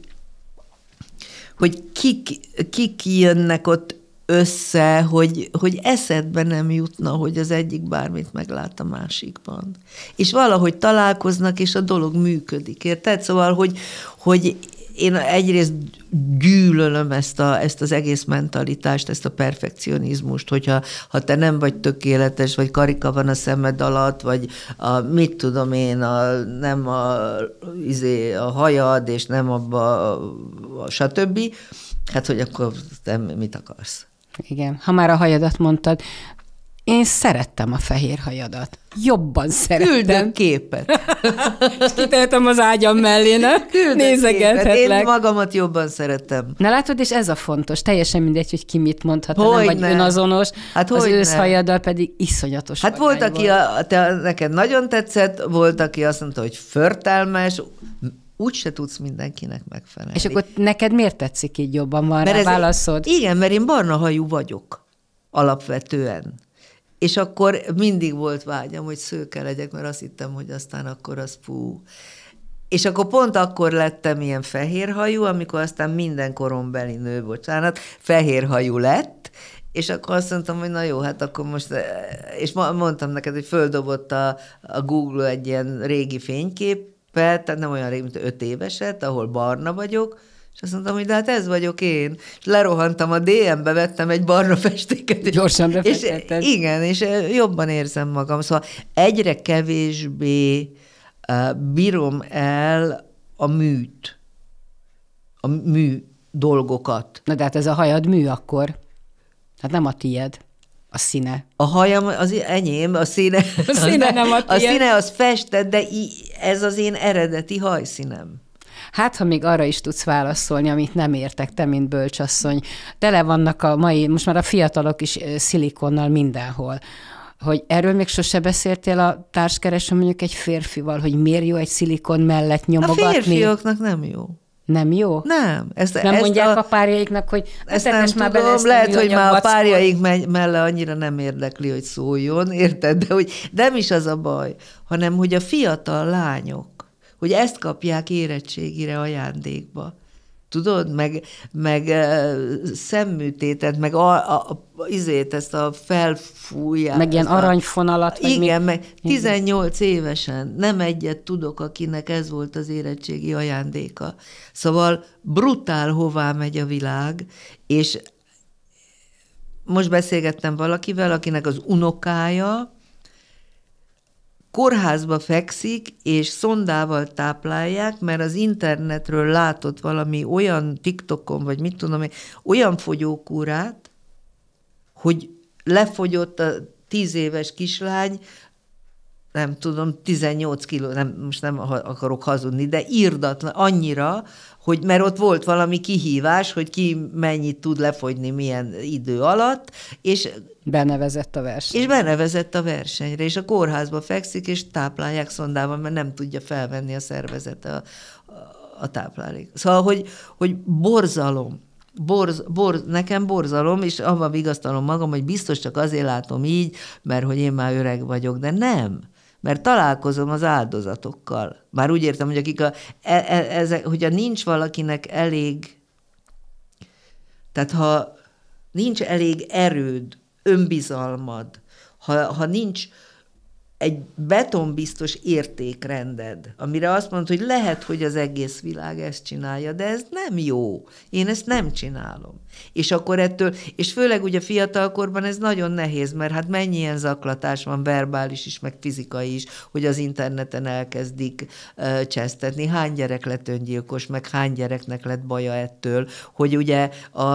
hogy kik, kik jönnek ott össze, hogy, hogy eszedbe nem jutna, hogy az egyik bármit meglát a másikban. És valahogy találkoznak, és a dolog működik, érted? Szóval, hogy, hogy én egyrészt gyűlölöm ezt, a, ezt az egész mentalitást, ezt a perfekcionizmust, hogyha ha te nem vagy tökéletes, vagy karika van a szemed alatt, vagy a, mit tudom én, a, nem a, izé, a hajad, és nem abba, a, a, stb., hát hogy akkor te mit akarsz? Igen, ha már a hajadat mondtad, én szerettem a fehér hajadat. Jobban szerettem. Küldöm képet. És kitehetem az ágyam mellé, ne? Nézegethetlek. Képet. Én magamat jobban szerettem. Na látod, és ez a fontos. Teljesen mindegy, hogy ki mit mondhat, hogy nem vagy ne? önazonos. Hát az őszhajaddal pedig iszonyatos. Hát volt, volt, aki a, te, neked nagyon tetszett, volt, aki azt mondta, hogy förtelmes, úgy se tudsz mindenkinek megfelelni. És akkor neked miért tetszik így jobban? Van mert rá válaszod? Egy, igen, mert én barna hajú vagyok alapvetően és akkor mindig volt vágyam, hogy szőke legyek, mert azt hittem, hogy aztán akkor az pú És akkor pont akkor lettem ilyen fehérhajú, amikor aztán minden korombeli nő, bocsánat, fehérhajú lett, és akkor azt mondtam, hogy na jó, hát akkor most, eh, és mondtam neked, hogy földobott a, a Google egy ilyen régi fényképet, tehát nem olyan régi, mint öt éveset, ahol barna vagyok, és azt mondtam, hogy de hát ez vagyok én. És lerohantam a DM-be, vettem egy barna festéket. Gyorsan befestetted. És, igen, és jobban érzem magam. Szóval egyre kevésbé uh, bírom el a műt, a mű dolgokat. Na de hát ez a hajad mű akkor. Hát nem a tied a színe. A hajam az enyém, a színe. A színe nem a, tiéd. a színe az festett, de ez az én eredeti hajszínem hát ha még arra is tudsz válaszolni, amit nem értek te, mint bölcsasszony. Tele vannak a mai, most már a fiatalok is szilikonnal mindenhol hogy erről még sose beszéltél a társkereső mondjuk egy férfival, hogy miért jó egy szilikon mellett nyomogatni? A férfiaknak nem jó. Nem jó? Nem. Ezt, nem ezt mondják a, a párjaiknak, hogy hát ezt nem már tudom, lehet, hogy már a párjaik me- melle annyira nem érdekli, hogy szóljon, érted? De hogy nem is az a baj, hanem hogy a fiatal lányok hogy ezt kapják érettségire ajándékba. Tudod, meg, meg szemműtétet, meg a, a, a, izét, ezt a felfújást, Meg ilyen aranyfonalat. Meg igen, mi? meg 18 igen. évesen nem egyet tudok, akinek ez volt az érettségi ajándéka. Szóval brutál hová megy a világ, és most beszélgettem valakivel, akinek az unokája kórházba fekszik, és szondával táplálják, mert az internetről látott valami olyan TikTokon, vagy mit tudom én, olyan fogyókúrát, hogy lefogyott a tíz éves kislány, nem tudom, 18 kiló, nem, most nem akarok hazudni, de írdatlan annyira, hogy mert ott volt valami kihívás, hogy ki mennyit tud lefogyni milyen idő alatt, és Benevezett a versenyre. És benevezett a versenyre, és a kórházba fekszik, és táplálják szondában, mert nem tudja felvenni a szervezete a, a táplálék. Szóval, hogy, hogy borzalom, borz, borz, nekem borzalom, és abban vigasztalom magam, hogy biztos csak azért látom így, mert hogy én már öreg vagyok, de nem mert találkozom az áldozatokkal. Már úgy értem, hogy akik a, e, e, e, hogyha nincs valakinek elég, tehát ha nincs elég erőd, önbizalmad, ha, ha nincs egy betonbiztos értékrended, amire azt mondod, hogy lehet, hogy az egész világ ezt csinálja, de ez nem jó. Én ezt nem csinálom. És akkor ettől, és főleg ugye fiatalkorban ez nagyon nehéz, mert hát mennyi ilyen zaklatás van, verbális is, meg fizikai is, hogy az interneten elkezdik uh, csesztetni. Hány gyerek lett öngyilkos, meg hány gyereknek lett baja ettől, hogy ugye a,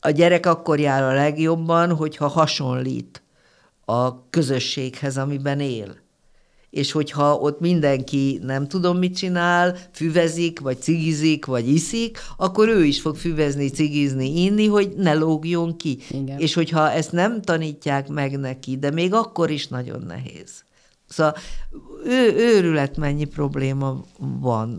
a gyerek akkor jár a legjobban, hogyha hasonlít a közösséghez, amiben él. És hogyha ott mindenki nem tudom mit csinál, füvezik, vagy cigizik, vagy iszik, akkor ő is fog füvezni, cigizni, inni, hogy ne lógjon ki. Igen. És hogyha ezt nem tanítják meg neki, de még akkor is nagyon nehéz. Szóval ő, őrület mennyi probléma van,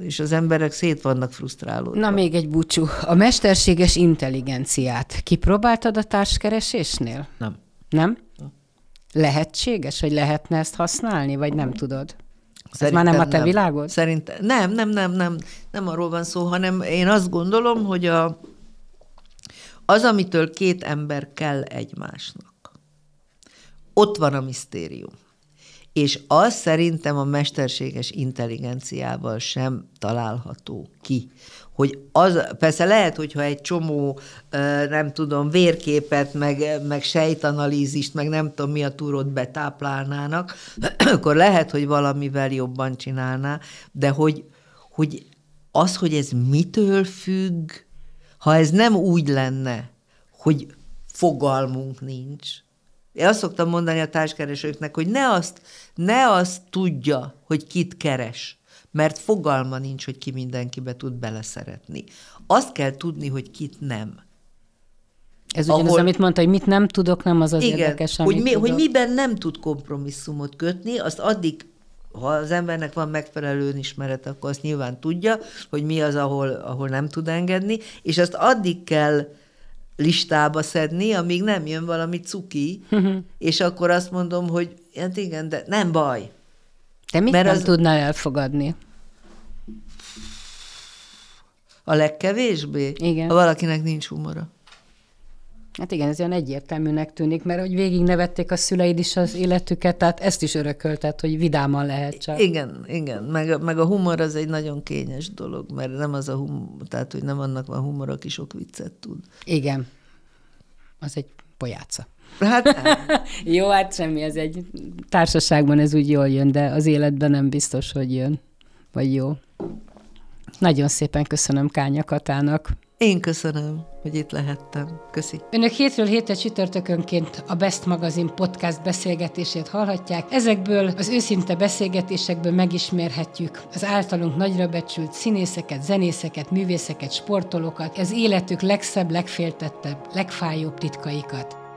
és az emberek szét vannak frusztrálódva. Na még egy búcsú. A mesterséges intelligenciát kipróbáltad a társkeresésnél? Nem. Nem? Lehetséges, hogy lehetne ezt használni, vagy nem tudod? Szerintem Ez már nem a te nem. világod? Szerintem nem, nem, nem, nem, nem arról van szó, hanem én azt gondolom, hogy a, az, amitől két ember kell egymásnak, ott van a misztérium. És az szerintem a mesterséges intelligenciával sem található ki hogy az, persze lehet, hogyha egy csomó, nem tudom, vérképet, meg, meg sejtanalízist, meg nem tudom mi a túrót betáplálnának, akkor lehet, hogy valamivel jobban csinálná, de hogy, hogy az, hogy ez mitől függ, ha ez nem úgy lenne, hogy fogalmunk nincs. Én azt szoktam mondani a társkeresőknek, hogy ne azt, ne azt tudja, hogy kit keres, mert fogalma nincs, hogy ki mindenkibe tud beleszeretni. Azt kell tudni, hogy kit nem. Ez ugyanaz, ahol, amit mondta, hogy mit nem tudok, nem az az igen, érdekes, amit hogy, mi, tudok. hogy miben nem tud kompromisszumot kötni, azt addig ha az embernek van megfelelő ismeret, akkor azt nyilván tudja, hogy mi az, ahol, ahol nem tud engedni, és azt addig kell listába szedni, amíg nem jön valami cuki, mhm. és akkor azt mondom, hogy hát igen, de nem baj, te mit Mert nem az... tudnál elfogadni? A legkevésbé? Igen. Ha valakinek nincs humora. Hát igen, ez olyan egyértelműnek tűnik, mert hogy végig nevették a szüleid is az életüket, tehát ezt is örököltet, hogy vidáman lehet csak. Igen, igen, meg, meg a humor az egy nagyon kényes dolog, mert nem az a humor, tehát hogy nem annak van humor, aki sok viccet tud. Igen, az egy pojáca. Hát Jó, hát semmi, ez egy társaságban ez úgy jól jön, de az életben nem biztos, hogy jön, vagy jó. Nagyon szépen köszönöm Kánya Katának. Én köszönöm, hogy itt lehettem. Köszi. Önök hétről hétre csütörtökönként a Best magazin podcast beszélgetését hallhatják. Ezekből az őszinte beszélgetésekből megismerhetjük az általunk nagyra becsült színészeket, zenészeket, művészeket, sportolókat, az életük legszebb, legféltettebb, legfájóbb titkaikat.